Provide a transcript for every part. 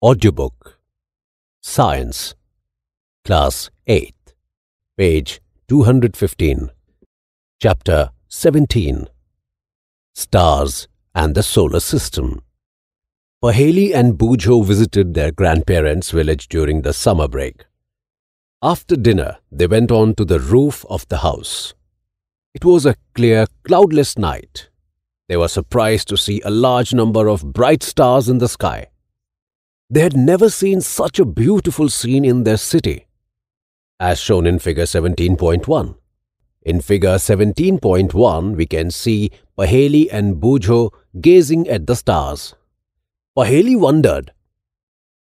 Audiobook Science Class 8 Page 215 Chapter 17 Stars and the Solar System Paheli and Bujo visited their grandparents' village during the summer break. After dinner, they went on to the roof of the house. It was a clear, cloudless night. They were surprised to see a large number of bright stars in the sky. They had never seen such a beautiful scene in their city, as shown in figure 17.1. In figure 17.1, we can see Paheli and Bujo gazing at the stars. Paheli wondered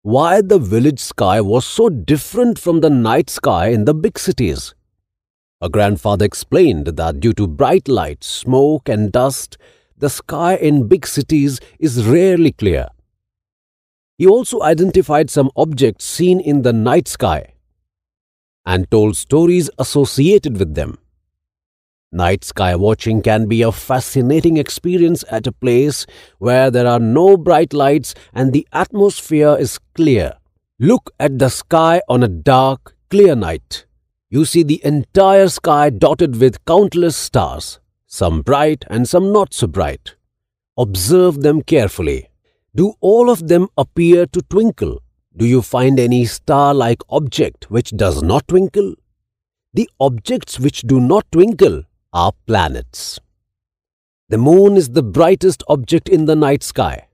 why the village sky was so different from the night sky in the big cities. Her grandfather explained that due to bright lights, smoke and dust, the sky in big cities is rarely clear. He also identified some objects seen in the night sky and told stories associated with them. Night sky watching can be a fascinating experience at a place where there are no bright lights and the atmosphere is clear. Look at the sky on a dark, clear night. You see the entire sky dotted with countless stars, some bright and some not so bright. Observe them carefully. Do all of them appear to twinkle? Do you find any star like object which does not twinkle? The objects which do not twinkle are planets. The moon is the brightest object in the night sky.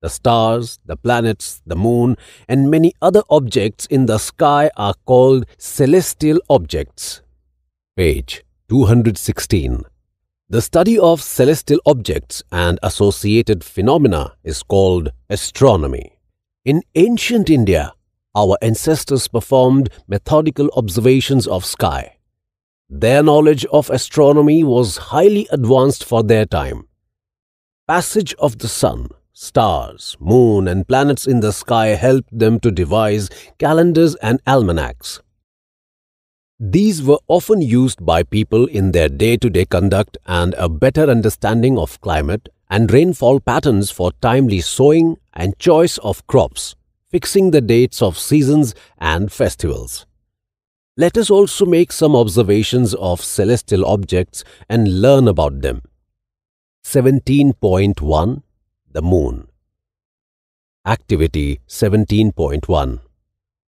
The stars, the planets, the moon, and many other objects in the sky are called celestial objects. Page 216. The study of celestial objects and associated phenomena is called astronomy. In ancient India, our ancestors performed methodical observations of sky. Their knowledge of astronomy was highly advanced for their time. Passage of the sun, stars, moon and planets in the sky helped them to devise calendars and almanacs. These were often used by people in their day-to-day -day conduct and a better understanding of climate and rainfall patterns for timely sowing and choice of crops, fixing the dates of seasons and festivals. Let us also make some observations of celestial objects and learn about them. 17.1 The Moon Activity 17.1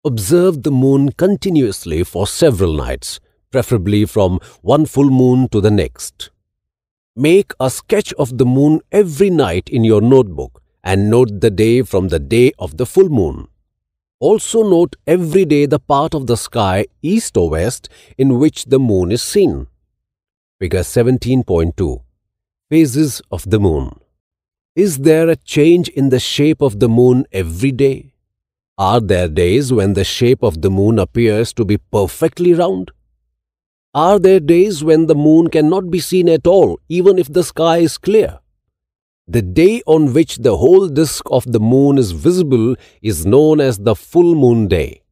Observe the moon continuously for several nights, preferably from one full moon to the next. Make a sketch of the moon every night in your notebook and note the day from the day of the full moon. Also note every day the part of the sky, east or west, in which the moon is seen. Figure 17.2 Phases of the Moon Is there a change in the shape of the moon every day? Are there days when the shape of the moon appears to be perfectly round? Are there days when the moon cannot be seen at all, even if the sky is clear? The day on which the whole disk of the moon is visible is known as the full moon day.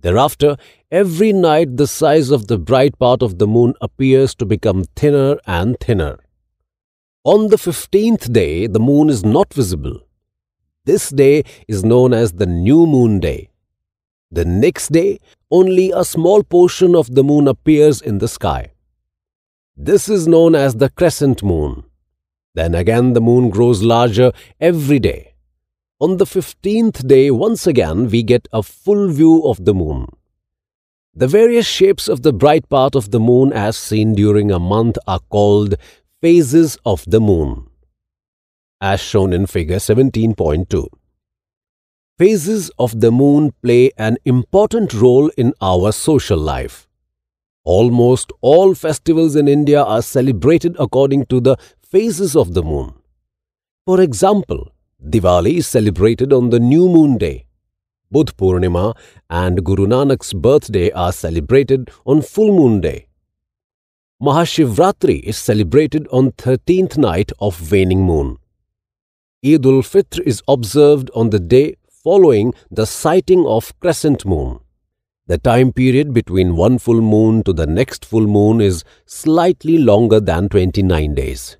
Thereafter, every night the size of the bright part of the moon appears to become thinner and thinner. On the 15th day, the moon is not visible. This day is known as the new moon day. The next day, only a small portion of the moon appears in the sky. This is known as the crescent moon. Then again, the moon grows larger every day. On the 15th day, once again, we get a full view of the moon. The various shapes of the bright part of the moon as seen during a month are called phases of the moon as shown in figure 17.2. Phases of the moon play an important role in our social life. Almost all festivals in India are celebrated according to the phases of the moon. For example, Diwali is celebrated on the new moon day. Budh Purnima and Guru Nanak's birthday are celebrated on full moon day. Mahashivratri is celebrated on 13th night of waning moon. Eid Fitr is observed on the day following the sighting of crescent moon. The time period between one full moon to the next full moon is slightly longer than 29 days.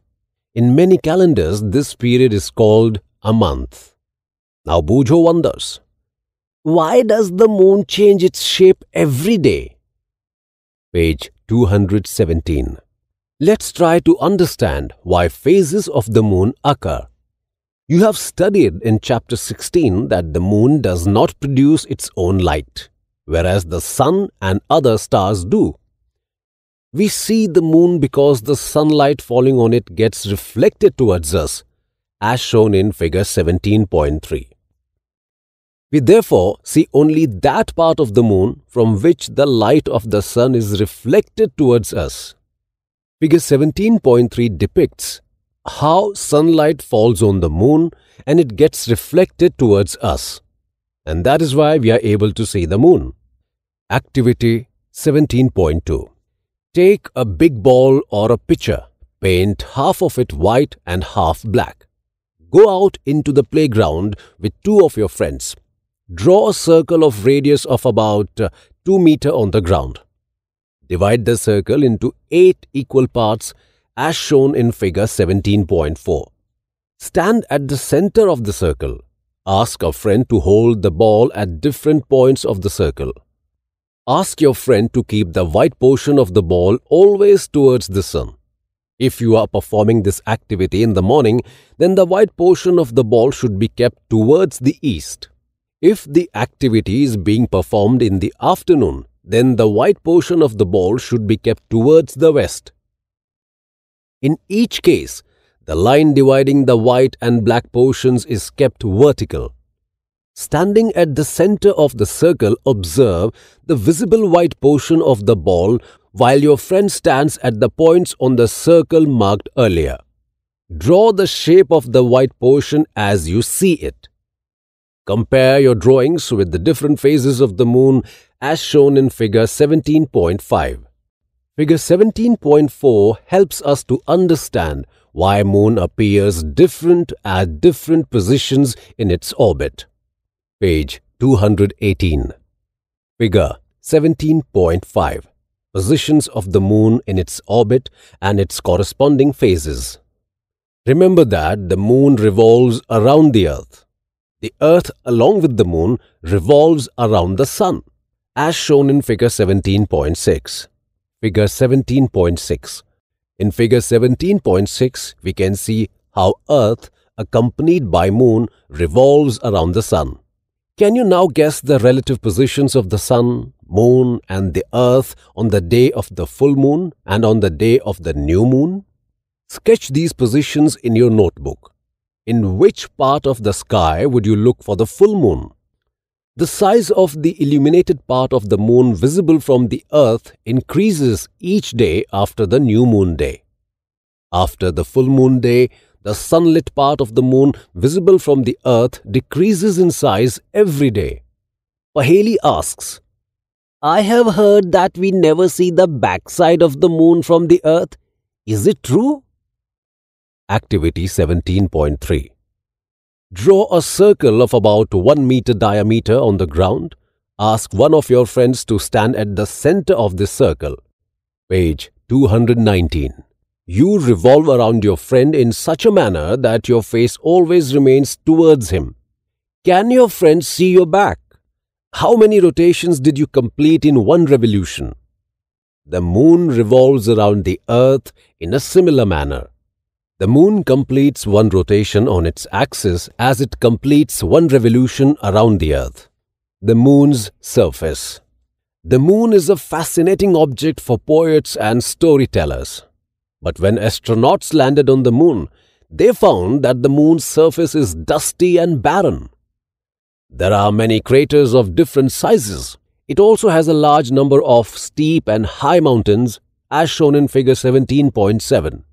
In many calendars, this period is called a month. Now, Bujo wonders why does the moon change its shape every day? Page 217. Let's try to understand why phases of the moon occur. You have studied in chapter 16 that the moon does not produce its own light, whereas the sun and other stars do. We see the moon because the sunlight falling on it gets reflected towards us, as shown in figure 17.3. We therefore see only that part of the moon from which the light of the sun is reflected towards us. Figure 17.3 depicts how sunlight falls on the moon and it gets reflected towards us. And that is why we are able to see the moon. Activity 17.2 Take a big ball or a pitcher, paint half of it white and half black. Go out into the playground with two of your friends. Draw a circle of radius of about uh, 2 meter on the ground. Divide the circle into 8 equal parts as shown in figure 17.4. Stand at the center of the circle. Ask a friend to hold the ball at different points of the circle. Ask your friend to keep the white portion of the ball always towards the sun. If you are performing this activity in the morning, then the white portion of the ball should be kept towards the east. If the activity is being performed in the afternoon, then the white portion of the ball should be kept towards the west. In each case, the line dividing the white and black portions is kept vertical. Standing at the center of the circle, observe the visible white portion of the ball while your friend stands at the points on the circle marked earlier. Draw the shape of the white portion as you see it. Compare your drawings with the different phases of the moon as shown in figure 17.5. Figure 17.4 helps us to understand why Moon appears different at different positions in its orbit. Page 218. Figure 17.5 Positions of the Moon in its orbit and its corresponding phases. Remember that the Moon revolves around the Earth. The Earth, along with the Moon, revolves around the Sun, as shown in Figure 17.6 figure 17.6. In figure 17.6, we can see how Earth, accompanied by Moon, revolves around the Sun. Can you now guess the relative positions of the Sun, Moon and the Earth on the day of the full moon and on the day of the new moon? Sketch these positions in your notebook. In which part of the sky would you look for the full moon? The size of the illuminated part of the moon visible from the earth increases each day after the new moon day. After the full moon day, the sunlit part of the moon visible from the earth decreases in size every day. Paheli asks, I have heard that we never see the backside of the moon from the earth. Is it true? Activity 17.3 Draw a circle of about 1 meter diameter on the ground. Ask one of your friends to stand at the center of this circle. Page 219. You revolve around your friend in such a manner that your face always remains towards him. Can your friend see your back? How many rotations did you complete in one revolution? The moon revolves around the earth in a similar manner. The moon completes one rotation on its axis as it completes one revolution around the earth. The moon's surface. The moon is a fascinating object for poets and storytellers. But when astronauts landed on the moon, they found that the moon's surface is dusty and barren. There are many craters of different sizes. It also has a large number of steep and high mountains as shown in figure 17.7.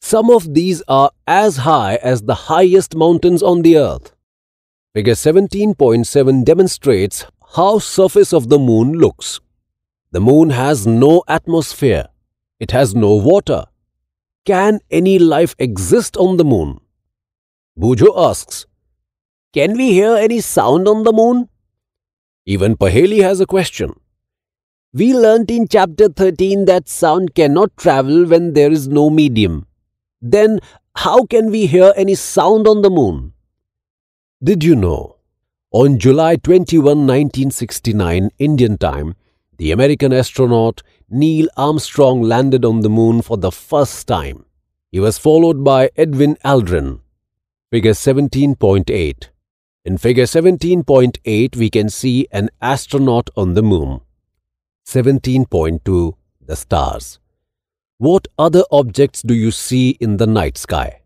Some of these are as high as the highest mountains on the Earth. Figure 17.7 demonstrates how surface of the moon looks. The moon has no atmosphere. It has no water. Can any life exist on the moon? Bujo asks, Can we hear any sound on the moon? Even Paheli has a question. We learnt in chapter 13 that sound cannot travel when there is no medium then how can we hear any sound on the moon? Did you know? On July 21, 1969, Indian time, the American astronaut Neil Armstrong landed on the moon for the first time. He was followed by Edwin Aldrin. Figure 17.8 In Figure 17.8, we can see an astronaut on the moon. 17.2 The stars. What other objects do you see in the night sky?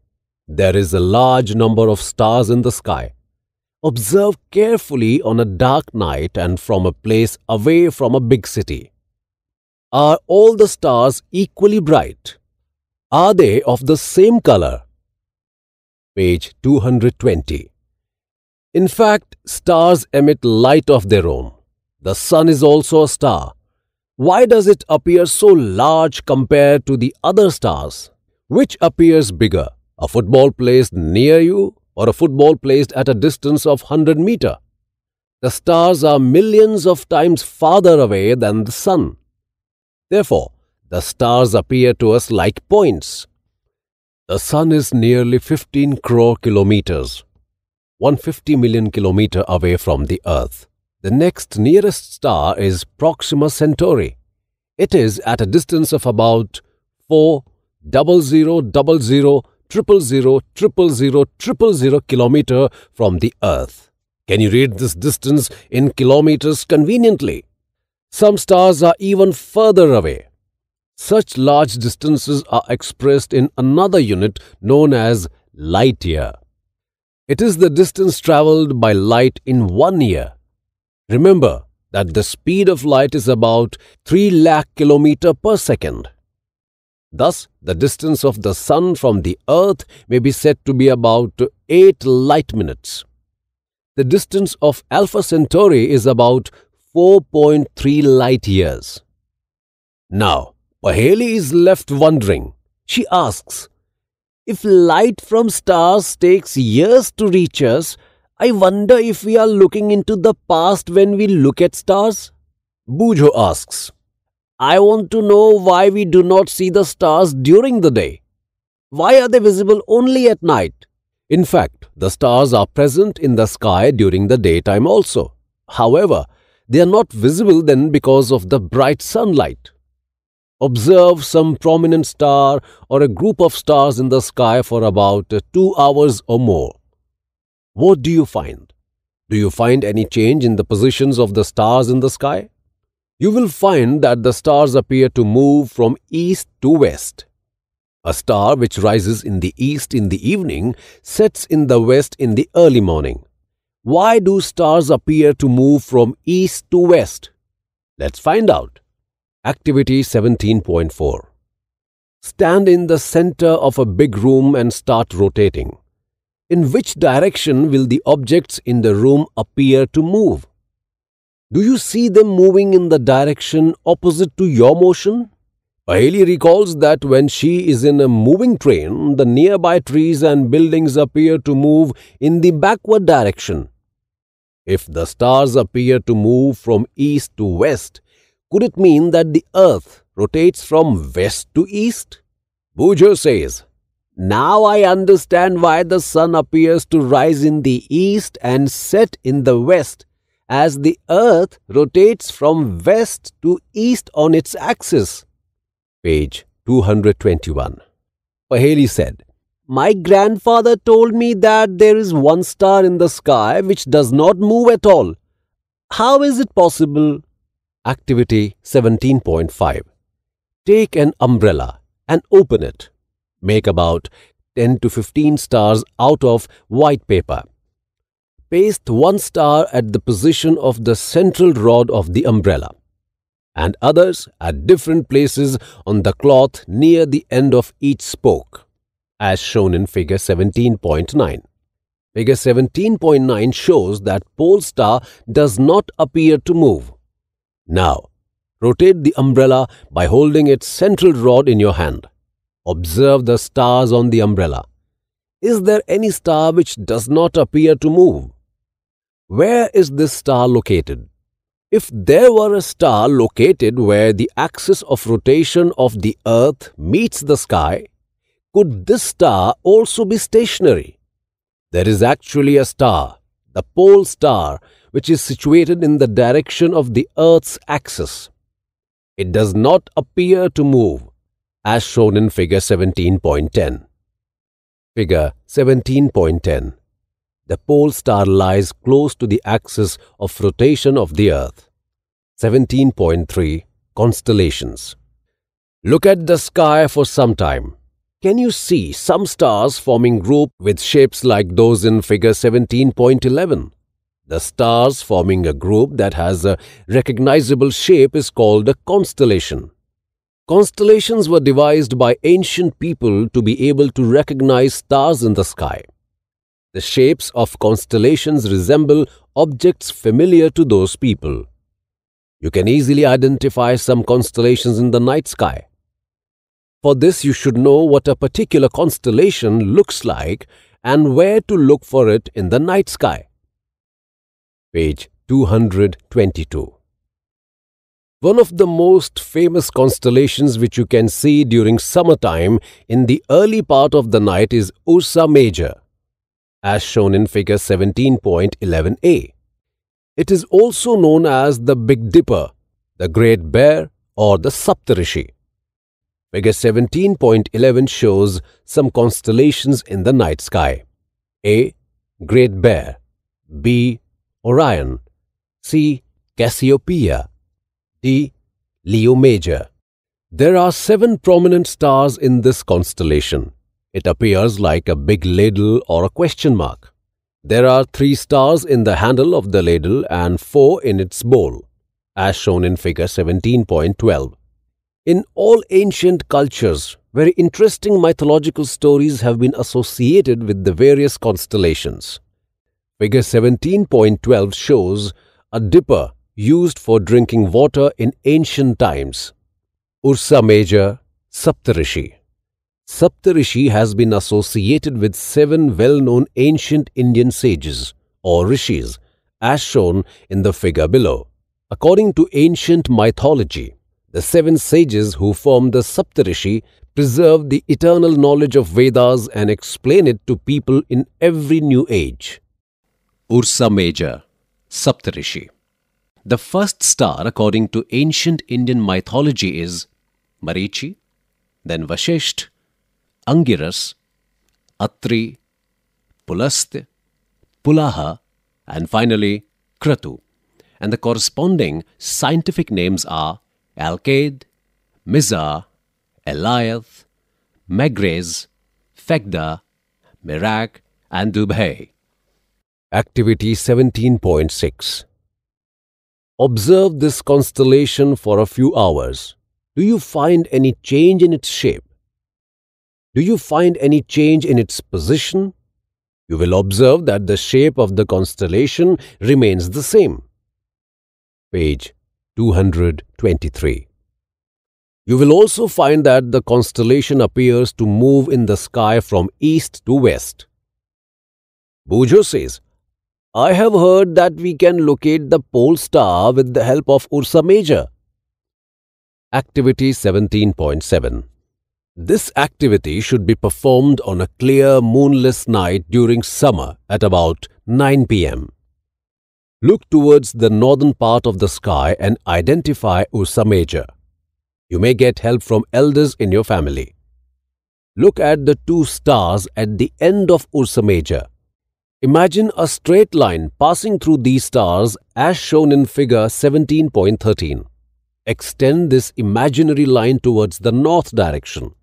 There is a large number of stars in the sky. Observe carefully on a dark night and from a place away from a big city. Are all the stars equally bright? Are they of the same color? Page 220. In fact, stars emit light of their own. The sun is also a star why does it appear so large compared to the other stars? Which appears bigger, a football placed near you or a football placed at a distance of 100 meter? The stars are millions of times farther away than the sun. Therefore, the stars appear to us like points. The sun is nearly 15 crore kilometers, 150 million kilometer away from the earth. The next nearest star is Proxima Centauri. It is at a distance of about 4 double zero double zero triple zero triple zero triple zero kilometer from the Earth. Can you read this distance in kilometers conveniently? Some stars are even further away. Such large distances are expressed in another unit known as light year. It is the distance travelled by light in one year. Remember that the speed of light is about 3 lakh kilometer per second. Thus, the distance of the sun from the earth may be said to be about 8 light minutes. The distance of Alpha Centauri is about 4.3 light years. Now, Paheli is left wondering. She asks, If light from stars takes years to reach us, I wonder if we are looking into the past when we look at stars? Bujo asks. I want to know why we do not see the stars during the day. Why are they visible only at night? In fact, the stars are present in the sky during the daytime also. However, they are not visible then because of the bright sunlight. Observe some prominent star or a group of stars in the sky for about two hours or more what do you find? Do you find any change in the positions of the stars in the sky? You will find that the stars appear to move from east to west. A star which rises in the east in the evening sets in the west in the early morning. Why do stars appear to move from east to west? Let's find out. Activity 17.4 Stand in the center of a big room and start rotating. In which direction will the objects in the room appear to move? Do you see them moving in the direction opposite to your motion? Haley recalls that when she is in a moving train, the nearby trees and buildings appear to move in the backward direction. If the stars appear to move from east to west, could it mean that the earth rotates from west to east? Bouger says, now I understand why the sun appears to rise in the east and set in the west, as the earth rotates from west to east on its axis. Page 221. Paheli said, My grandfather told me that there is one star in the sky which does not move at all. How is it possible? Activity 17.5. Take an umbrella and open it. Make about 10 to 15 stars out of white paper. Paste one star at the position of the central rod of the umbrella and others at different places on the cloth near the end of each spoke, as shown in figure 17.9. Figure 17.9 shows that pole star does not appear to move. Now, rotate the umbrella by holding its central rod in your hand. Observe the stars on the umbrella. Is there any star which does not appear to move? Where is this star located? If there were a star located where the axis of rotation of the earth meets the sky, could this star also be stationary? There is actually a star, the pole star, which is situated in the direction of the earth's axis. It does not appear to move as shown in figure 17.10. Figure 17.10 The pole star lies close to the axis of rotation of the Earth. 17.3 Constellations Look at the sky for some time. Can you see some stars forming group with shapes like those in figure 17.11? The stars forming a group that has a recognizable shape is called a constellation. Constellations were devised by ancient people to be able to recognize stars in the sky. The shapes of constellations resemble objects familiar to those people. You can easily identify some constellations in the night sky. For this, you should know what a particular constellation looks like and where to look for it in the night sky. Page 222 one of the most famous constellations which you can see during summertime in the early part of the night is Ursa Major, as shown in figure 17.11a. It is also known as the Big Dipper, the Great Bear or the Saptarishi. Figure 17.11 shows some constellations in the night sky. A. Great Bear B. Orion C. Cassiopeia D. Leo Major. There are seven prominent stars in this constellation. It appears like a big ladle or a question mark. There are three stars in the handle of the ladle and four in its bowl, as shown in figure 17.12. In all ancient cultures, very interesting mythological stories have been associated with the various constellations. Figure 17.12 shows a dipper used for drinking water in ancient times. Ursa Major, Saptarishi. Saptarishi has been associated with seven well-known ancient Indian sages or rishis as shown in the figure below. According to ancient mythology, the seven sages who formed the Saptarishi preserve the eternal knowledge of Vedas and explain it to people in every new age. Ursa Major, Saptarishi the first star, according to ancient Indian mythology, is Marichi, then Vashisht, Angiras, Atri, Pulast, Pulaha, and finally Kratu. And the corresponding scientific names are Alcade, Mizar, Eliath, Megrez, Fegda, Mirak, and Dubhe. Activity 17.6 Observe this constellation for a few hours. Do you find any change in its shape? Do you find any change in its position? You will observe that the shape of the constellation remains the same. Page 223. You will also find that the constellation appears to move in the sky from east to west. Bujo says, I have heard that we can locate the pole star with the help of Ursa Major. Activity 17.7 This activity should be performed on a clear moonless night during summer at about 9 pm. Look towards the northern part of the sky and identify Ursa Major. You may get help from elders in your family. Look at the two stars at the end of Ursa Major Imagine a straight line passing through these stars as shown in figure 17.13. Extend this imaginary line towards the north direction,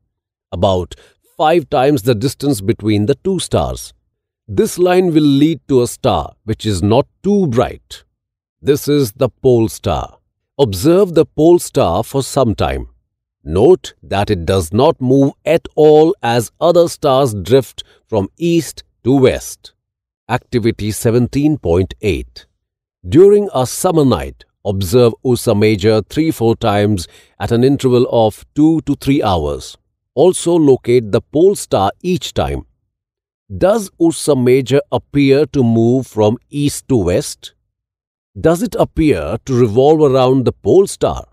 about five times the distance between the two stars. This line will lead to a star which is not too bright. This is the pole star. Observe the pole star for some time. Note that it does not move at all as other stars drift from east to west. Activity 17.8 During a summer night, observe Usa Major 3-4 times at an interval of 2 to 3 hours. Also locate the pole star each time. Does Usa Major appear to move from east to west? Does it appear to revolve around the pole star?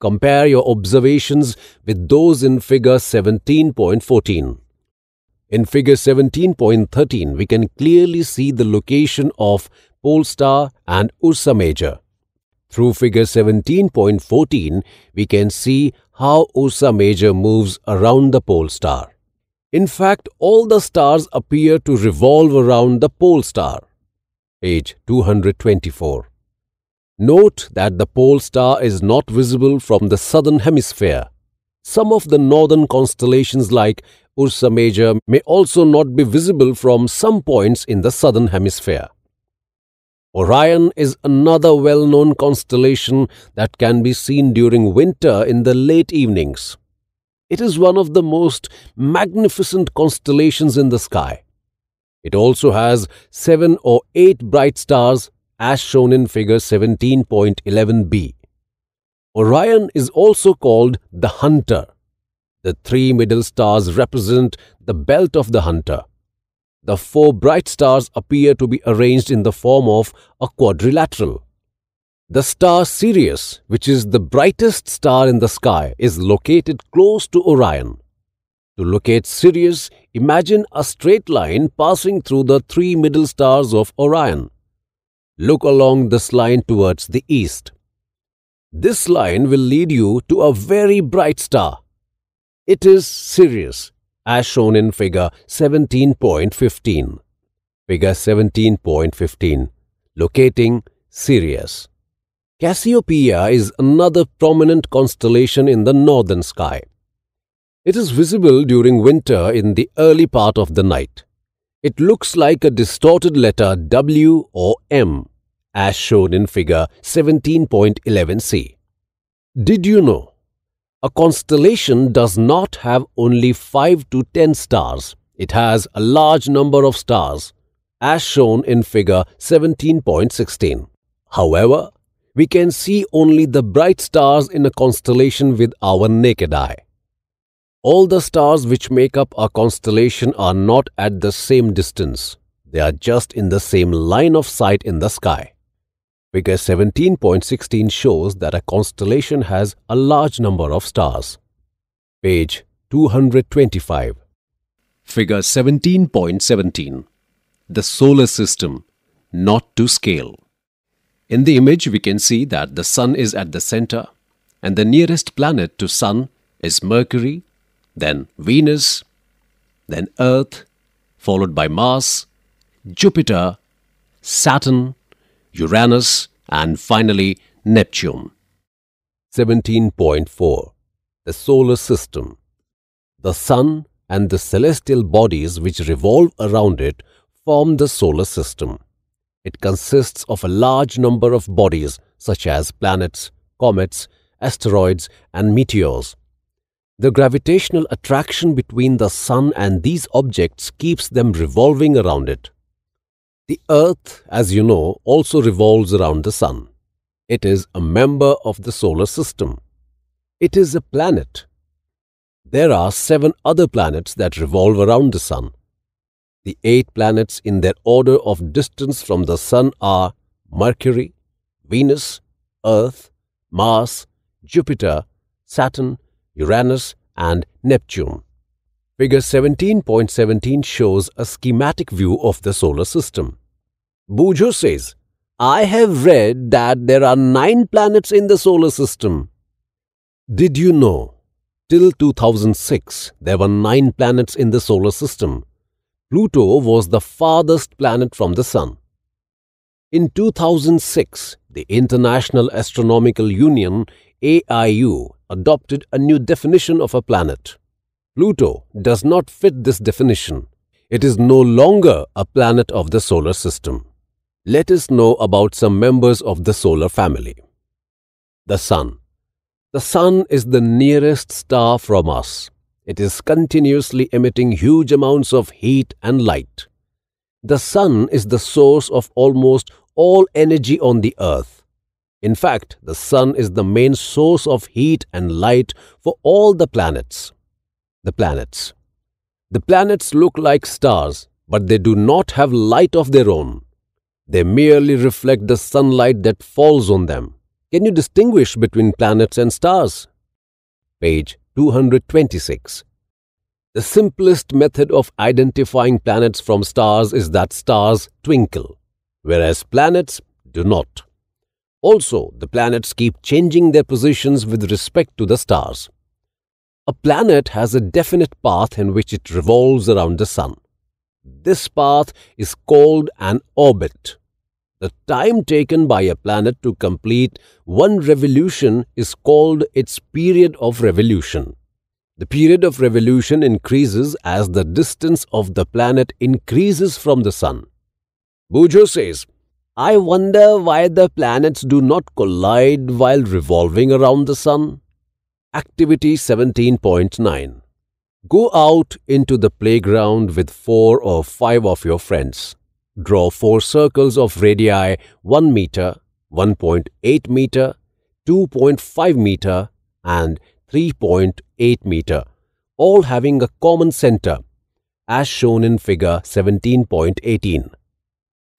Compare your observations with those in figure 17.14. In figure 17.13, we can clearly see the location of Polestar and Ursa Major. Through figure 17.14, we can see how Ursa Major moves around the pole star. In fact, all the stars appear to revolve around the pole star. Page 224. Note that the pole star is not visible from the southern hemisphere. Some of the northern constellations like Ursa Major may also not be visible from some points in the southern hemisphere. Orion is another well-known constellation that can be seen during winter in the late evenings. It is one of the most magnificent constellations in the sky. It also has seven or eight bright stars as shown in figure 17.11b. Orion is also called the Hunter the three middle stars represent the belt of the hunter. The four bright stars appear to be arranged in the form of a quadrilateral. The star Sirius, which is the brightest star in the sky, is located close to Orion. To locate Sirius, imagine a straight line passing through the three middle stars of Orion. Look along this line towards the east. This line will lead you to a very bright star. It is serious, as shown in figure 17.15. Figure 17.15 Locating Sirius. Cassiopeia is another prominent constellation in the northern sky. It is visible during winter in the early part of the night. It looks like a distorted letter W or M, as shown in figure 17.11c. Did you know a constellation does not have only 5 to 10 stars. It has a large number of stars, as shown in figure 17.16. However, we can see only the bright stars in a constellation with our naked eye. All the stars which make up a constellation are not at the same distance. They are just in the same line of sight in the sky. Figure 17.16 shows that a constellation has a large number of stars. Page 225. Figure 17.17. The solar system, not to scale. In the image, we can see that the sun is at the center and the nearest planet to sun is Mercury, then Venus, then Earth, followed by Mars, Jupiter, Saturn, Uranus, and finally Neptune. 17.4 The Solar System The Sun and the celestial bodies which revolve around it form the solar system. It consists of a large number of bodies such as planets, comets, asteroids and meteors. The gravitational attraction between the Sun and these objects keeps them revolving around it. The Earth, as you know, also revolves around the Sun. It is a member of the solar system. It is a planet. There are seven other planets that revolve around the Sun. The eight planets in their order of distance from the Sun are Mercury, Venus, Earth, Mars, Jupiter, Saturn, Uranus, and Neptune. Figure 17.17 shows a schematic view of the solar system. Bujo says, I have read that there are nine planets in the solar system. Did you know? Till 2006, there were nine planets in the solar system. Pluto was the farthest planet from the Sun. In 2006, the International Astronomical Union, AIU, adopted a new definition of a planet. Pluto does not fit this definition. It is no longer a planet of the solar system. Let us know about some members of the solar family. The Sun The Sun is the nearest star from us. It is continuously emitting huge amounts of heat and light. The Sun is the source of almost all energy on the Earth. In fact, the Sun is the main source of heat and light for all the planets the planets. The planets look like stars, but they do not have light of their own. They merely reflect the sunlight that falls on them. Can you distinguish between planets and stars? Page 226. The simplest method of identifying planets from stars is that stars twinkle, whereas planets do not. Also, the planets keep changing their positions with respect to the stars. A planet has a definite path in which it revolves around the Sun. This path is called an orbit. The time taken by a planet to complete one revolution is called its period of revolution. The period of revolution increases as the distance of the planet increases from the Sun. Bujo says, I wonder why the planets do not collide while revolving around the Sun. Activity 17.9 Go out into the playground with four or five of your friends. Draw four circles of radii 1 meter, 1.8 meter, 2.5 meter, and 3.8 meter, all having a common center, as shown in figure 17.18.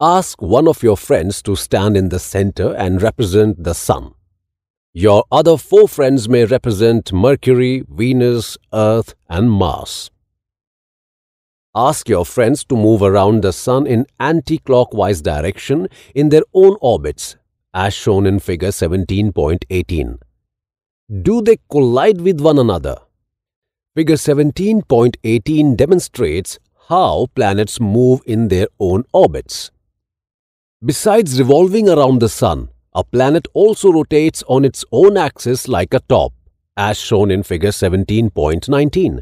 Ask one of your friends to stand in the center and represent the sun. Your other four friends may represent Mercury, Venus, Earth, and Mars. Ask your friends to move around the Sun in anti-clockwise direction in their own orbits, as shown in figure 17.18. Do they collide with one another? Figure 17.18 demonstrates how planets move in their own orbits. Besides revolving around the Sun, a planet also rotates on its own axis like a top, as shown in figure 17.19.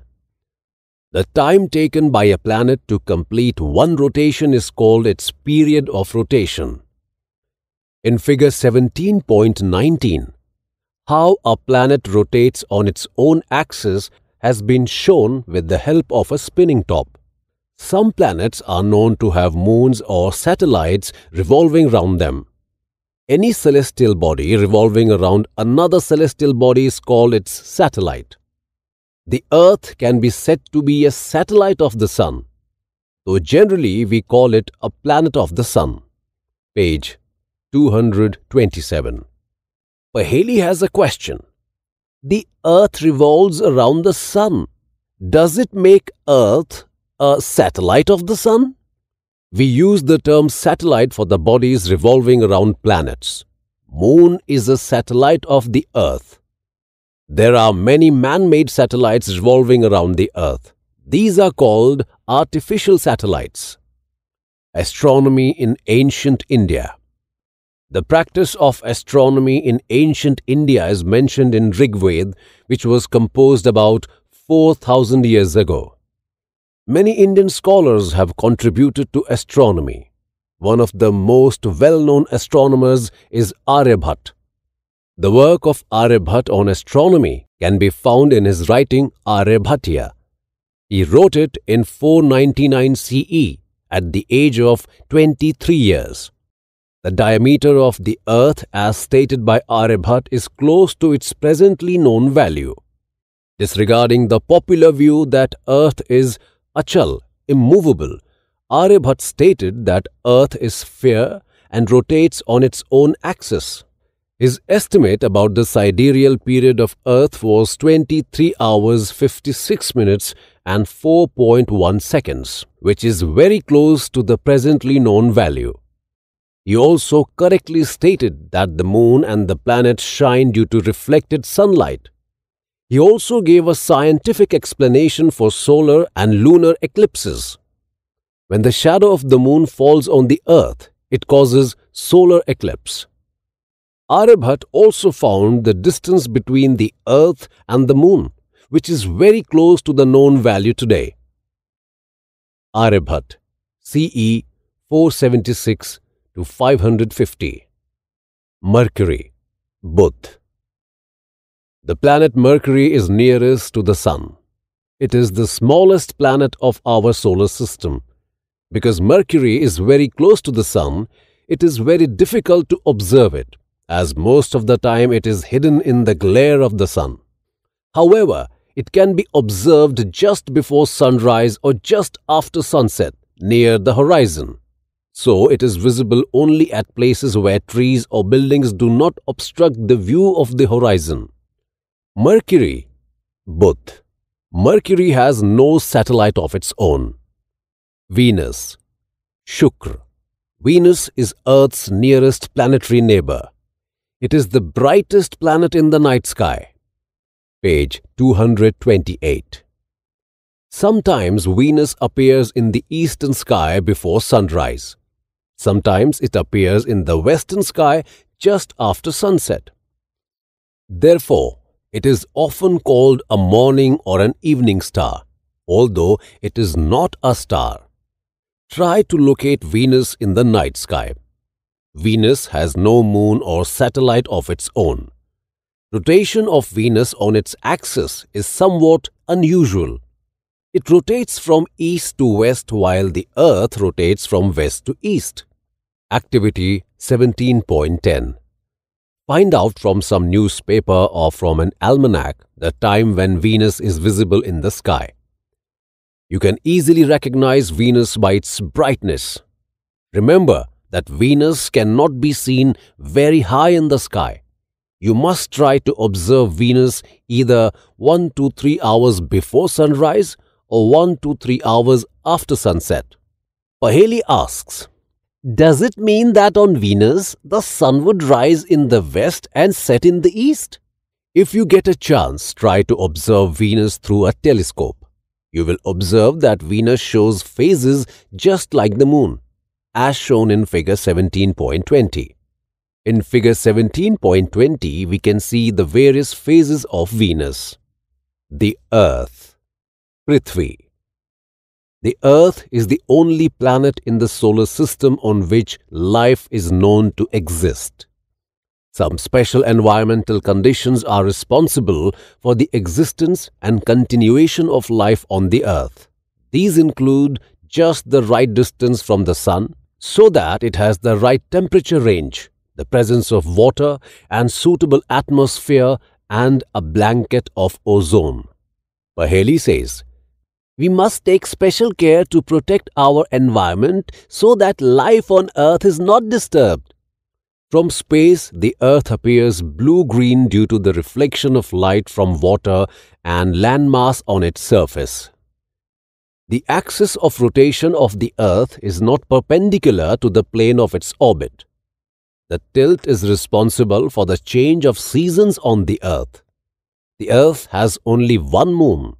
The time taken by a planet to complete one rotation is called its period of rotation. In figure 17.19, how a planet rotates on its own axis has been shown with the help of a spinning top. Some planets are known to have moons or satellites revolving round them. Any celestial body revolving around another celestial body is called its satellite. The Earth can be said to be a satellite of the Sun, though generally we call it a planet of the Sun. Page 227. Paheli has a question. The Earth revolves around the Sun. Does it make Earth a satellite of the Sun? We use the term satellite for the bodies revolving around planets. Moon is a satellite of the Earth. There are many man-made satellites revolving around the Earth. These are called artificial satellites. Astronomy in ancient India The practice of astronomy in ancient India is mentioned in Rigveda, which was composed about 4000 years ago. Many Indian scholars have contributed to astronomy. One of the most well-known astronomers is Aryabhat. The work of Aryabhat on astronomy can be found in his writing Aryabhatiya. He wrote it in 499 CE at the age of 23 years. The diameter of the Earth, as stated by Aryabhat, is close to its presently known value. Disregarding the popular view that Earth is Achal, immovable, Aryabhatta stated that Earth is sphere and rotates on its own axis. His estimate about the sidereal period of Earth was 23 hours 56 minutes and 4.1 seconds, which is very close to the presently known value. He also correctly stated that the moon and the planets shine due to reflected sunlight. He also gave a scientific explanation for solar and lunar eclipses. When the shadow of the moon falls on the earth, it causes solar eclipse. Aryabhat also found the distance between the earth and the moon, which is very close to the known value today. Aryabhat, CE 476 to 550. Mercury, Buddh. The planet Mercury is nearest to the Sun. It is the smallest planet of our solar system. Because Mercury is very close to the Sun, it is very difficult to observe it, as most of the time it is hidden in the glare of the Sun. However, it can be observed just before sunrise or just after sunset, near the horizon. So it is visible only at places where trees or buildings do not obstruct the view of the horizon. Mercury, Budh. Mercury has no satellite of its own. Venus, Shukr. Venus is Earth's nearest planetary neighbor. It is the brightest planet in the night sky. Page 228. Sometimes Venus appears in the eastern sky before sunrise. Sometimes it appears in the western sky just after sunset. Therefore, it is often called a morning or an evening star, although it is not a star. Try to locate Venus in the night sky. Venus has no moon or satellite of its own. Rotation of Venus on its axis is somewhat unusual. It rotates from east to west while the Earth rotates from west to east. Activity 17.10 Find out from some newspaper or from an almanac the time when Venus is visible in the sky. You can easily recognize Venus by its brightness. Remember that Venus cannot be seen very high in the sky. You must try to observe Venus either 1 to 3 hours before sunrise or 1 to 3 hours after sunset. Paheli asks, does it mean that on Venus, the sun would rise in the west and set in the east? If you get a chance, try to observe Venus through a telescope. You will observe that Venus shows phases just like the moon, as shown in figure 17.20. In figure 17.20, we can see the various phases of Venus. The Earth, Prithvi, the Earth is the only planet in the solar system on which life is known to exist. Some special environmental conditions are responsible for the existence and continuation of life on the Earth. These include just the right distance from the Sun so that it has the right temperature range, the presence of water and suitable atmosphere and a blanket of ozone. Paheli says, we must take special care to protect our environment so that life on Earth is not disturbed. From space, the Earth appears blue-green due to the reflection of light from water and landmass on its surface. The axis of rotation of the Earth is not perpendicular to the plane of its orbit. The tilt is responsible for the change of seasons on the Earth. The Earth has only one moon,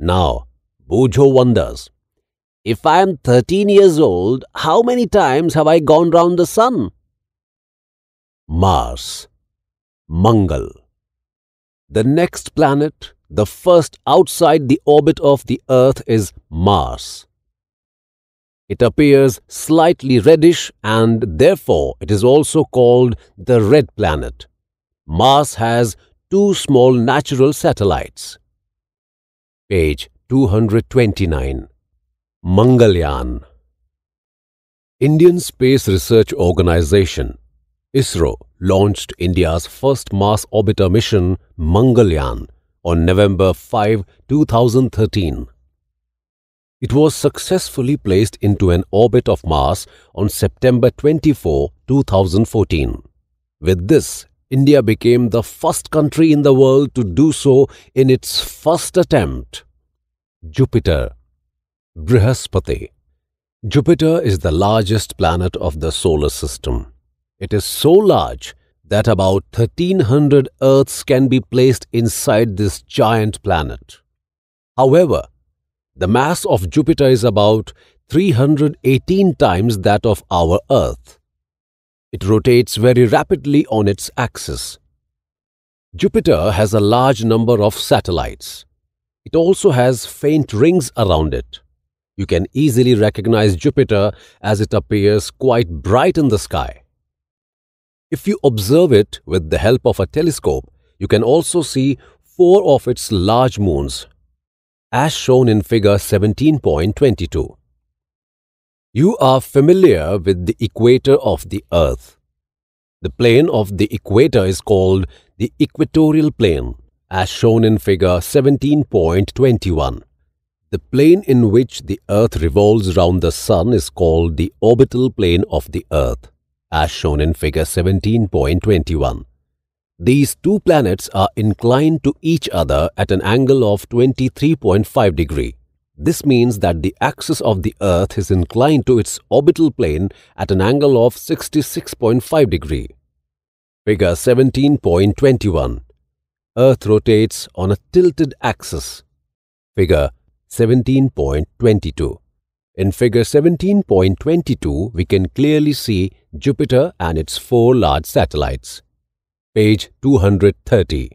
now, Bujo wonders, if I am 13 years old, how many times have I gone round the sun? Mars, Mangal. The next planet, the first outside the orbit of the Earth is Mars. It appears slightly reddish and therefore it is also called the red planet. Mars has two small natural satellites. Page 229. Mangalyaan. Indian Space Research Organization ISRO launched India's first Mars orbiter mission Mangalyaan on November 5, 2013. It was successfully placed into an orbit of Mars on September 24, 2014. With this, India became the first country in the world to do so in its first attempt. Jupiter Brihaspati Jupiter is the largest planet of the solar system. It is so large that about 1300 Earths can be placed inside this giant planet. However, the mass of Jupiter is about 318 times that of our Earth. It rotates very rapidly on its axis. Jupiter has a large number of satellites. It also has faint rings around it. You can easily recognize Jupiter as it appears quite bright in the sky. If you observe it with the help of a telescope, you can also see four of its large moons, as shown in figure 17.22. You are familiar with the equator of the Earth. The plane of the equator is called the equatorial plane, as shown in figure 17.21. The plane in which the Earth revolves round the Sun is called the orbital plane of the Earth, as shown in figure 17.21. These two planets are inclined to each other at an angle of 23.5 degree. This means that the axis of the Earth is inclined to its orbital plane at an angle of 66.5 degree. Figure 17.21 Earth rotates on a tilted axis. Figure 17.22 In figure 17.22, we can clearly see Jupiter and its four large satellites. Page 230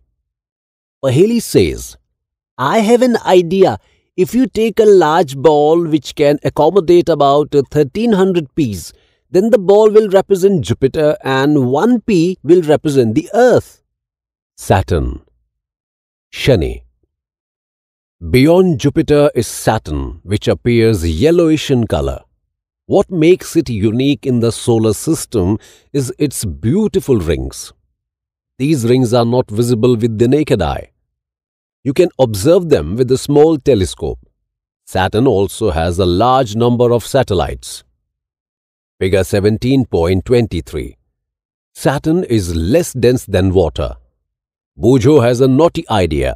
Paheli says, I have an idea if you take a large ball which can accommodate about 1300 Ps, then the ball will represent Jupiter and 1 P will represent the Earth, Saturn, Shani. Beyond Jupiter is Saturn, which appears yellowish in color. What makes it unique in the solar system is its beautiful rings. These rings are not visible with the naked eye. You can observe them with a small telescope. Saturn also has a large number of satellites. Figure 17.23 Saturn is less dense than water. Bujo has a naughty idea.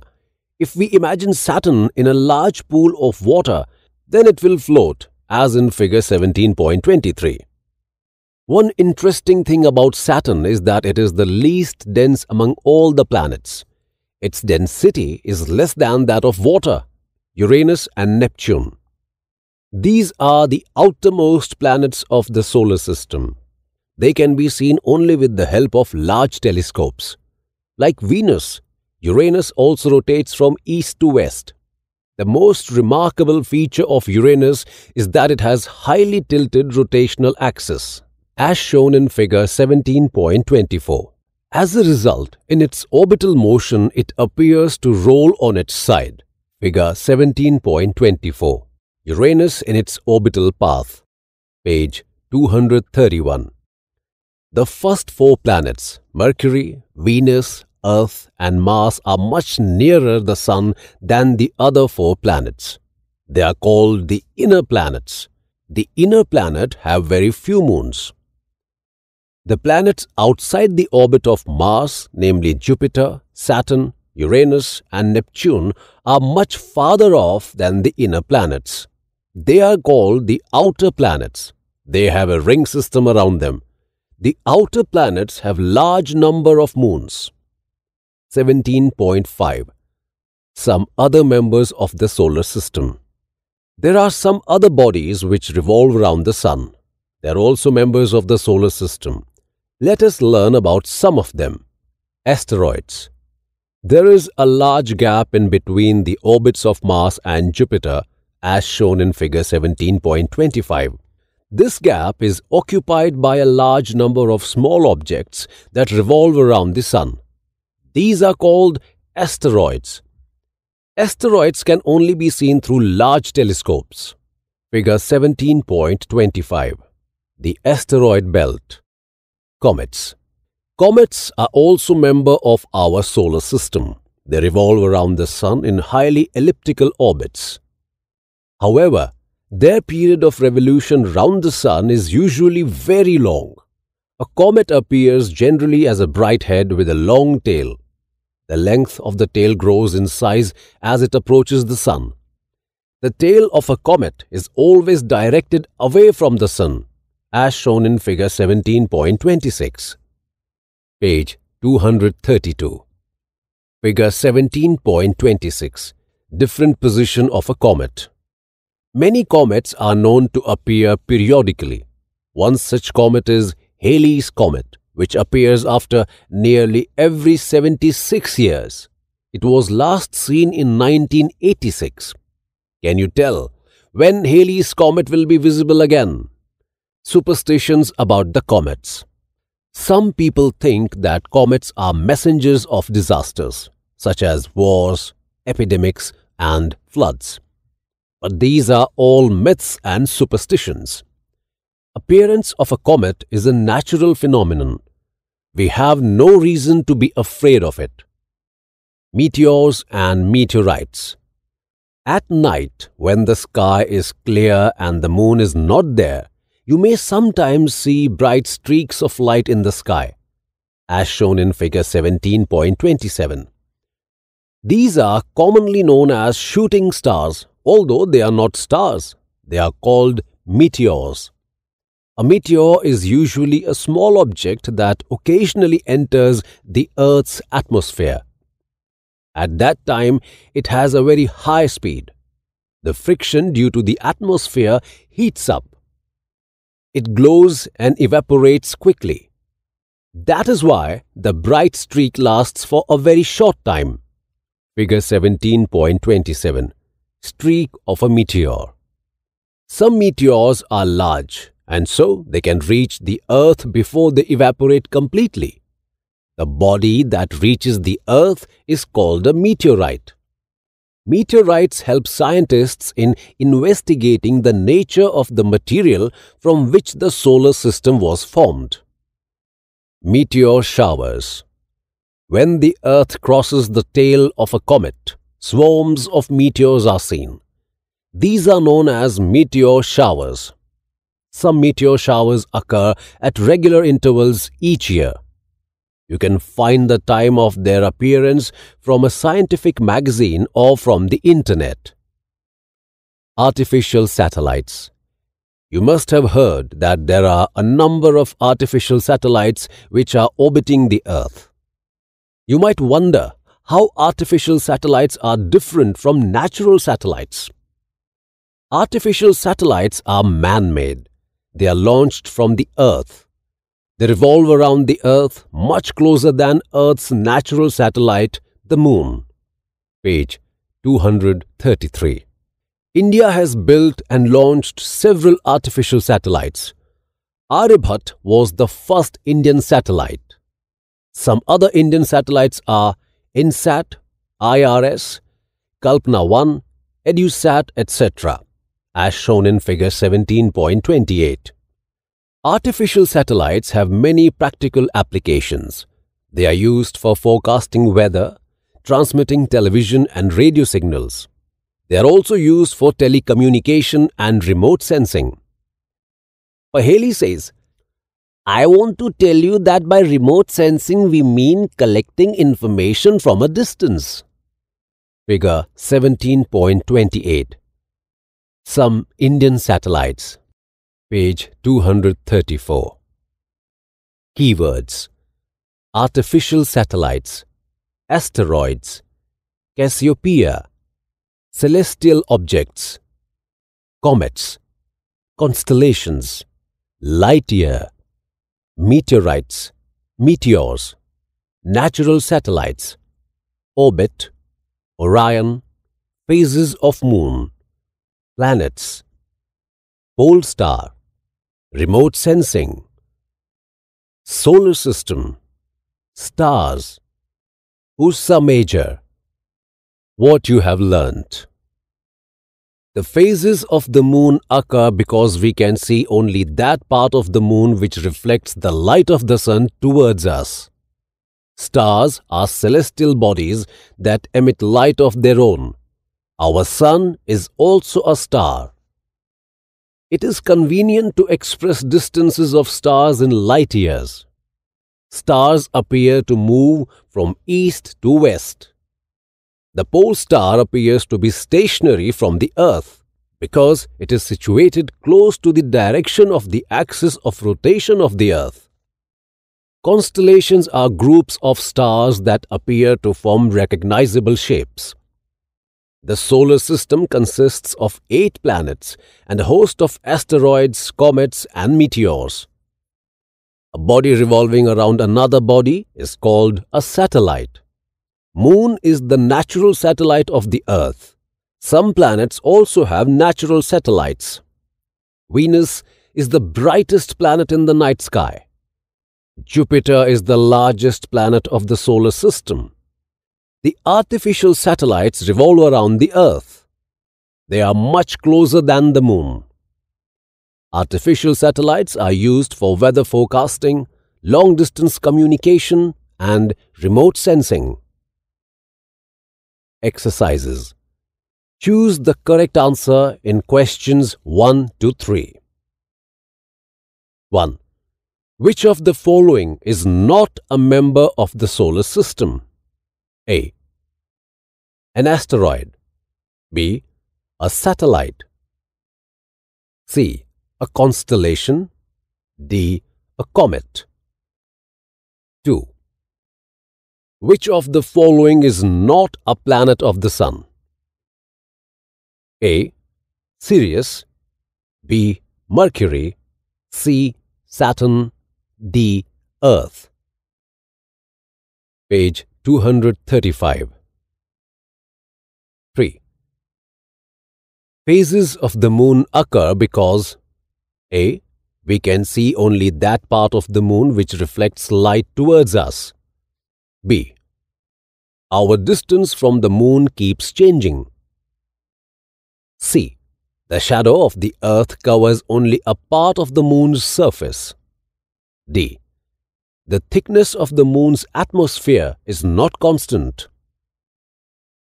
If we imagine Saturn in a large pool of water, then it will float, as in figure 17.23. One interesting thing about Saturn is that it is the least dense among all the planets. Its density is less than that of water, Uranus and Neptune. These are the outermost planets of the solar system. They can be seen only with the help of large telescopes. Like Venus, Uranus also rotates from east to west. The most remarkable feature of Uranus is that it has highly tilted rotational axis, as shown in figure 17.24. As a result, in its orbital motion, it appears to roll on its side. Figure 17.24. Uranus in its orbital path. Page 231. The first four planets, Mercury, Venus, Earth, and Mars, are much nearer the Sun than the other four planets. They are called the inner planets. The inner planets have very few moons. The planets outside the orbit of Mars, namely Jupiter, Saturn, Uranus, and Neptune, are much farther off than the inner planets. They are called the outer planets. They have a ring system around them. The outer planets have large number of moons. 17.5 Some other members of the solar system. There are some other bodies which revolve around the sun. They are also members of the solar system. Let us learn about some of them. Asteroids. There is a large gap in between the orbits of Mars and Jupiter, as shown in figure 17.25. This gap is occupied by a large number of small objects that revolve around the Sun. These are called asteroids. Asteroids can only be seen through large telescopes. Figure 17.25 The Asteroid Belt Comets. Comets are also member of our solar system. They revolve around the sun in highly elliptical orbits. However, their period of revolution round the sun is usually very long. A comet appears generally as a bright head with a long tail. The length of the tail grows in size as it approaches the sun. The tail of a comet is always directed away from the sun as shown in figure 17.26. Page 232. Figure 17.26 Different position of a comet. Many comets are known to appear periodically. One such comet is Halley's Comet, which appears after nearly every 76 years. It was last seen in 1986. Can you tell when Halley's Comet will be visible again? superstitions about the comets. Some people think that comets are messengers of disasters, such as wars, epidemics, and floods. But these are all myths and superstitions. Appearance of a comet is a natural phenomenon. We have no reason to be afraid of it. Meteors and meteorites. At night, when the sky is clear and the moon is not there, you may sometimes see bright streaks of light in the sky, as shown in figure 17.27. These are commonly known as shooting stars, although they are not stars, they are called meteors. A meteor is usually a small object that occasionally enters the Earth's atmosphere. At that time, it has a very high speed. The friction due to the atmosphere heats up it glows and evaporates quickly. That is why the bright streak lasts for a very short time. Figure 17.27 Streak of a meteor. Some meteors are large and so they can reach the earth before they evaporate completely. The body that reaches the earth is called a meteorite. Meteorites help scientists in investigating the nature of the material from which the solar system was formed. Meteor showers. When the Earth crosses the tail of a comet, swarms of meteors are seen. These are known as meteor showers. Some meteor showers occur at regular intervals each year. You can find the time of their appearance from a scientific magazine or from the internet. Artificial satellites. You must have heard that there are a number of artificial satellites which are orbiting the Earth. You might wonder how artificial satellites are different from natural satellites. Artificial satellites are man-made. They are launched from the Earth. They revolve around the Earth much closer than Earth's natural satellite, the Moon. Page 233. India has built and launched several artificial satellites. Aryabhat was the first Indian satellite. Some other Indian satellites are INSAT, IRS, Kalpana 1, EduSat, etc., as shown in figure 17.28. Artificial satellites have many practical applications. They are used for forecasting weather, transmitting television and radio signals. They are also used for telecommunication and remote sensing. Paheli says, I want to tell you that by remote sensing we mean collecting information from a distance. Figure 17.28 Some Indian satellites page 234. Keywords Artificial satellites, asteroids, Cassiopeia, celestial objects, comets, constellations, light year, meteorites, meteors, natural satellites, orbit, Orion, phases of moon, planets, pole star, remote sensing, solar system, stars, Ursa Major, what you have learnt. The phases of the moon occur because we can see only that part of the moon which reflects the light of the sun towards us. Stars are celestial bodies that emit light of their own. Our sun is also a star. It is convenient to express distances of stars in light years. Stars appear to move from east to west. The pole star appears to be stationary from the Earth because it is situated close to the direction of the axis of rotation of the Earth. Constellations are groups of stars that appear to form recognizable shapes. The solar system consists of eight planets and a host of asteroids, comets, and meteors. A body revolving around another body is called a satellite. Moon is the natural satellite of the Earth. Some planets also have natural satellites. Venus is the brightest planet in the night sky. Jupiter is the largest planet of the solar system the artificial satellites revolve around the Earth. They are much closer than the Moon. Artificial satellites are used for weather forecasting, long-distance communication and remote sensing. Exercises Choose the correct answer in questions 1 to 3. 1. Which of the following is not a member of the solar system? A. An asteroid. B. A satellite. C. A constellation. D. A comet. 2. Which of the following is not a planet of the Sun? A. Sirius B. Mercury C. Saturn D. Earth Page 235. 3. Phases of the moon occur because A. We can see only that part of the moon which reflects light towards us. B. Our distance from the moon keeps changing. C. The shadow of the earth covers only a part of the moon's surface. D. The thickness of the moon's atmosphere is not constant.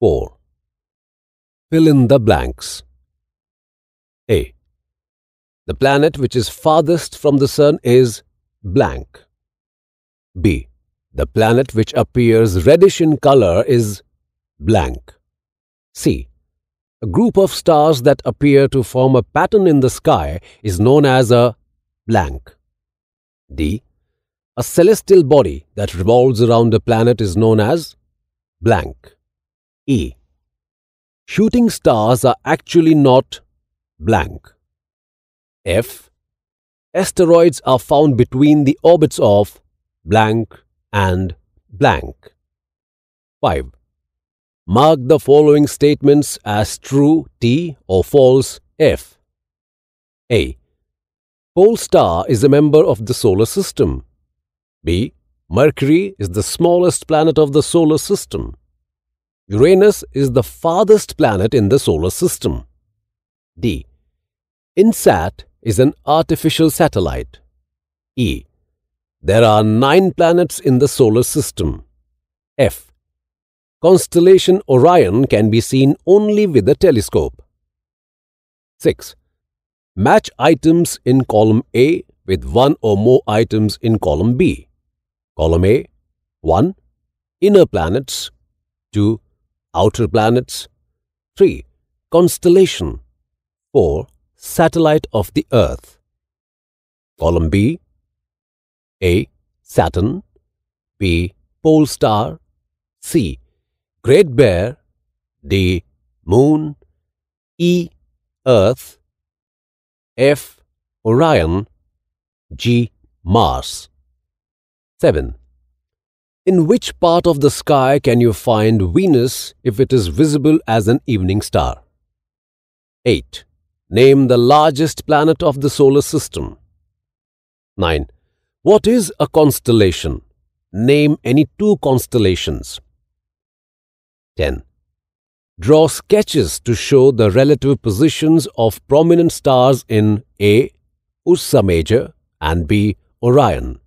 4. Fill in the blanks. A. The planet which is farthest from the sun is blank. B. The planet which appears reddish in color is blank. C. A group of stars that appear to form a pattern in the sky is known as a blank. D. A celestial body that revolves around a planet is known as blank. E. Shooting stars are actually not blank. F. Asteroids are found between the orbits of blank and blank. 5. Mark the following statements as true T or false F. A. Pole star is a member of the solar system b. Mercury is the smallest planet of the solar system. Uranus is the farthest planet in the solar system. D. INSAT is an artificial satellite. E. There are nine planets in the solar system. F. Constellation Orion can be seen only with a telescope. 6. Match items in column A with one or more items in column B. Column A 1. Inner planets 2. Outer planets 3. Constellation 4. Satellite of the Earth Column B A. Saturn B. Pole star C. Great Bear D. Moon E. Earth F. Orion G. Mars 7. In which part of the sky can you find Venus if it is visible as an evening star? 8. Name the largest planet of the solar system. 9. What is a constellation? Name any two constellations. 10. Draw sketches to show the relative positions of prominent stars in A. Ursa Major and B. Orion.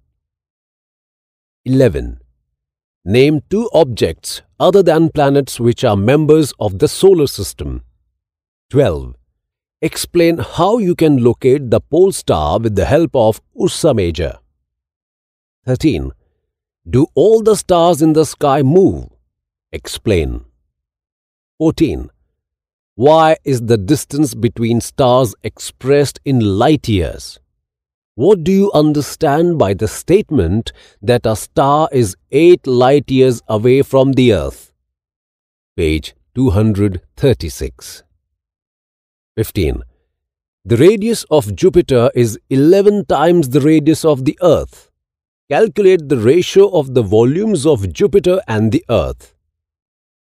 11. Name two objects other than planets which are members of the solar system. 12. Explain how you can locate the pole star with the help of Ursa Major. 13. Do all the stars in the sky move? Explain. 14. Why is the distance between stars expressed in light years? What do you understand by the statement that a star is 8 light years away from the Earth? Page 236. 15. The radius of Jupiter is 11 times the radius of the Earth. Calculate the ratio of the volumes of Jupiter and the Earth.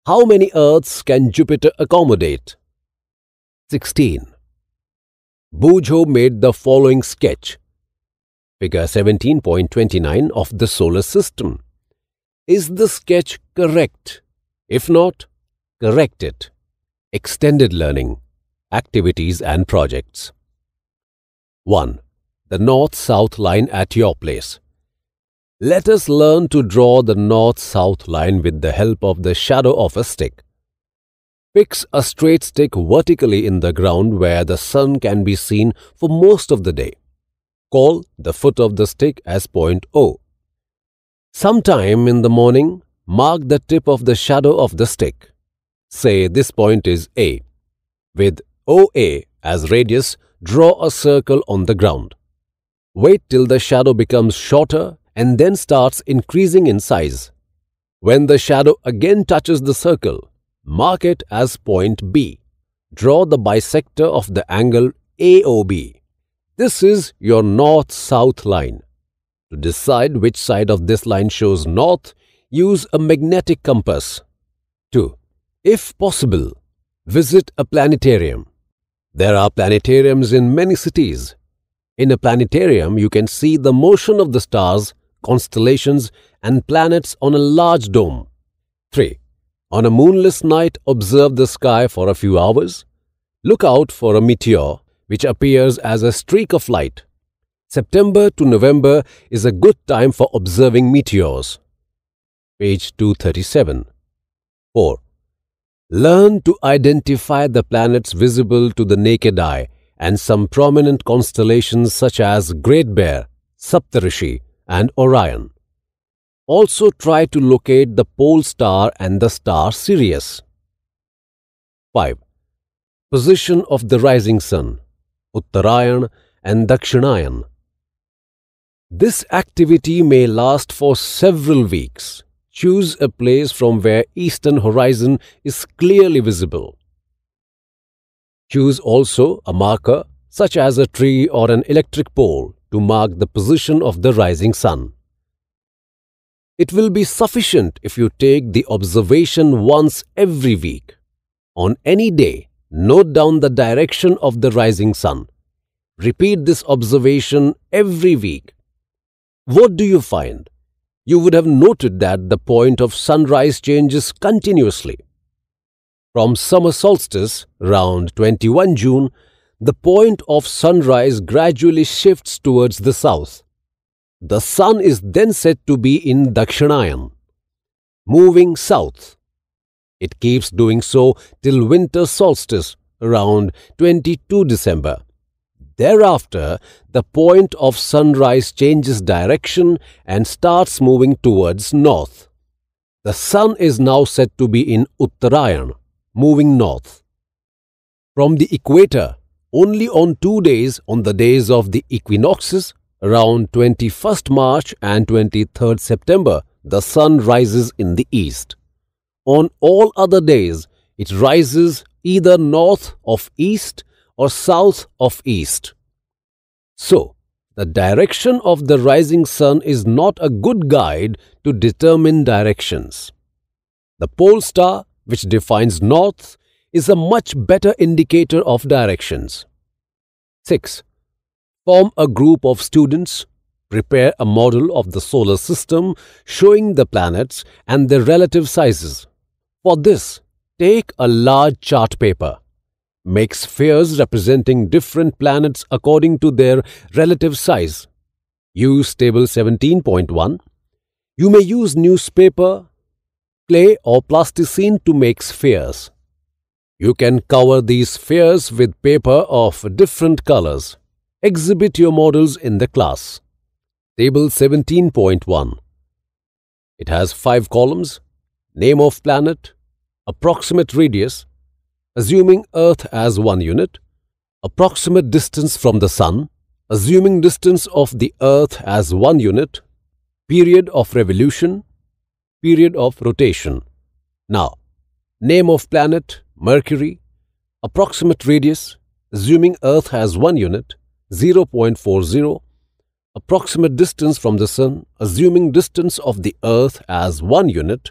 How many Earths can Jupiter accommodate? 16. Bujo made the following sketch figure 17.29 of the solar system. Is the sketch correct? If not, correct it. Extended learning, activities and projects. 1. The north-south line at your place. Let us learn to draw the north-south line with the help of the shadow of a stick. Fix a straight stick vertically in the ground where the sun can be seen for most of the day call the foot of the stick as point O. Sometime in the morning, mark the tip of the shadow of the stick. Say this point is A. With OA as radius, draw a circle on the ground. Wait till the shadow becomes shorter and then starts increasing in size. When the shadow again touches the circle, mark it as point B. Draw the bisector of the angle AOB. This is your north-south line. To decide which side of this line shows north, use a magnetic compass. 2. If possible, visit a planetarium. There are planetariums in many cities. In a planetarium, you can see the motion of the stars, constellations and planets on a large dome. 3. On a moonless night, observe the sky for a few hours. Look out for a meteor which appears as a streak of light. September to November is a good time for observing meteors. Page 237. 4. Learn to identify the planets visible to the naked eye and some prominent constellations such as Great Bear, Saptarishi, and Orion. Also try to locate the pole star and the star Sirius. 5. Position of the rising sun. Uttarayan, and Dakshinayan. This activity may last for several weeks. Choose a place from where eastern horizon is clearly visible. Choose also a marker such as a tree or an electric pole to mark the position of the rising sun. It will be sufficient if you take the observation once every week. On any day, Note down the direction of the rising sun. Repeat this observation every week. What do you find? You would have noted that the point of sunrise changes continuously. From summer solstice, round 21 June, the point of sunrise gradually shifts towards the south. The sun is then said to be in Dakshinayan, moving south. It keeps doing so till winter solstice around 22 December. Thereafter, the point of sunrise changes direction and starts moving towards north. The sun is now said to be in Uttarayan, moving north. From the equator, only on two days on the days of the equinoxes, around 21st March and 23rd September, the sun rises in the east. On all other days, it rises either north of east or south of east. So, the direction of the rising sun is not a good guide to determine directions. The pole star, which defines north, is a much better indicator of directions. 6. Form a group of students, prepare a model of the solar system showing the planets and their relative sizes. For this, take a large chart paper. Make spheres representing different planets according to their relative size. Use table 17.1. You may use newspaper, clay or plasticine to make spheres. You can cover these spheres with paper of different colors. Exhibit your models in the class. Table 17.1 It has 5 columns, name of planet, approximate radius, assuming Earth as one unit, approximate distance from the Sun, assuming distance of the Earth as one unit, period of revolution, period of rotation. Now, name of planet, Mercury, approximate radius, assuming Earth has one unit, 0.40, approximate distance from the Sun, assuming distance of the Earth as one unit,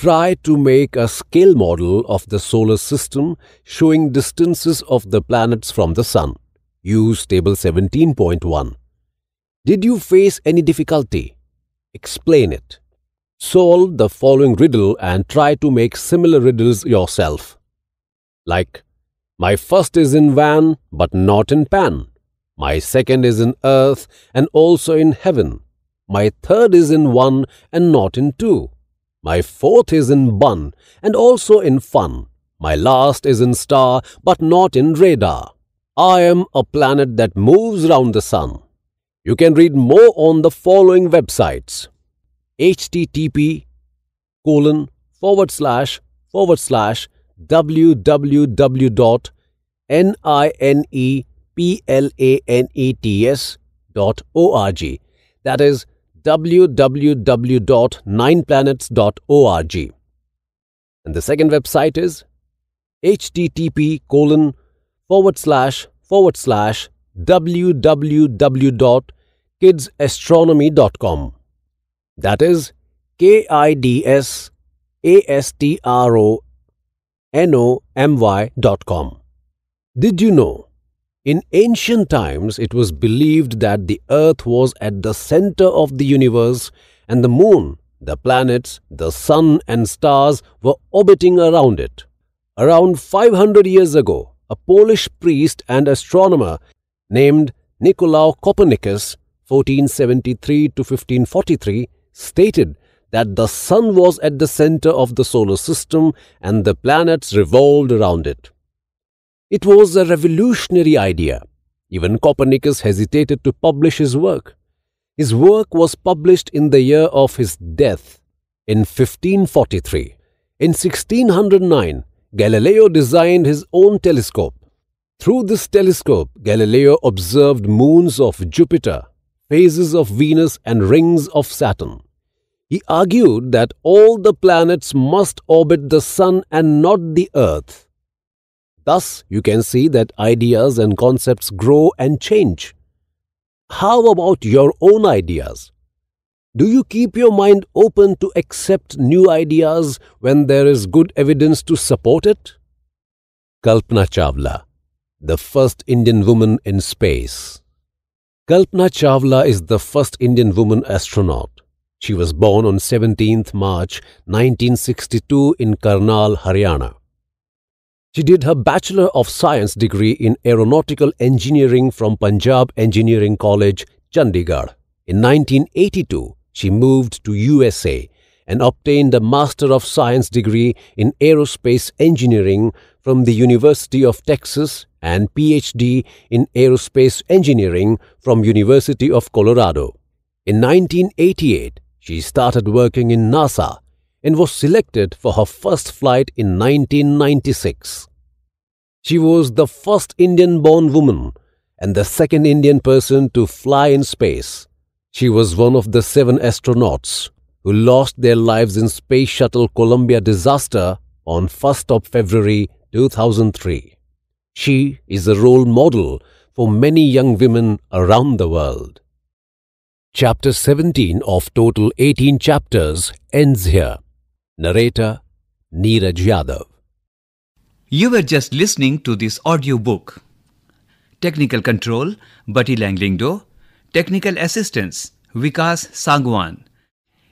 try to make a scale model of the solar system showing distances of the planets from the sun. Use table 17.1. Did you face any difficulty? Explain it. Solve the following riddle and try to make similar riddles yourself. Like, my first is in van but not in pan. My second is in earth and also in heaven. My third is in one and not in two. My fourth is in bun and also in fun. My last is in star but not in radar. I am a planet that moves round the sun. You can read more on the following websites http colon forward slash forward slash www. org. That is www.nineplanets.org. And the second website is http colon forward slash forward slash www.kidsastronomy.com. That is K I D S A S T R O N O M Y dot com. Did you know? In ancient times, it was believed that the earth was at the center of the universe and the moon, the planets, the sun and stars were orbiting around it. Around 500 years ago, a Polish priest and astronomer named Nicolaus Copernicus 1473 to 1543 stated that the sun was at the center of the solar system and the planets revolved around it. It was a revolutionary idea. Even Copernicus hesitated to publish his work. His work was published in the year of his death, in 1543. In 1609, Galileo designed his own telescope. Through this telescope, Galileo observed moons of Jupiter, phases of Venus, and rings of Saturn. He argued that all the planets must orbit the Sun and not the Earth. Thus, you can see that ideas and concepts grow and change. How about your own ideas? Do you keep your mind open to accept new ideas when there is good evidence to support it? Kalpana Chawla, the first Indian woman in space. Kalpana Chawla is the first Indian woman astronaut. She was born on 17th March 1962 in Karnal, Haryana. She did her Bachelor of Science degree in Aeronautical Engineering from Punjab Engineering College, Chandigarh. In 1982, she moved to USA and obtained a Master of Science degree in Aerospace Engineering from the University of Texas and PhD in Aerospace Engineering from University of Colorado. In 1988, she started working in NASA and was selected for her first flight in 1996. She was the first Indian born woman and the second Indian person to fly in space. She was one of the seven astronauts who lost their lives in Space Shuttle Columbia disaster on 1st of February 2003. She is a role model for many young women around the world. Chapter 17 of total 18 chapters ends here. Narrator Neeraj Yadav. You were just listening to this audio book. Technical control Bati Langlingdo. Technical assistance Vikas Sangwan.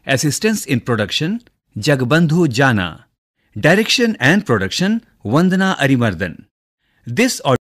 Assistance in production Jagbandhu Jana. Direction and production Vandana Arimardhan. This audio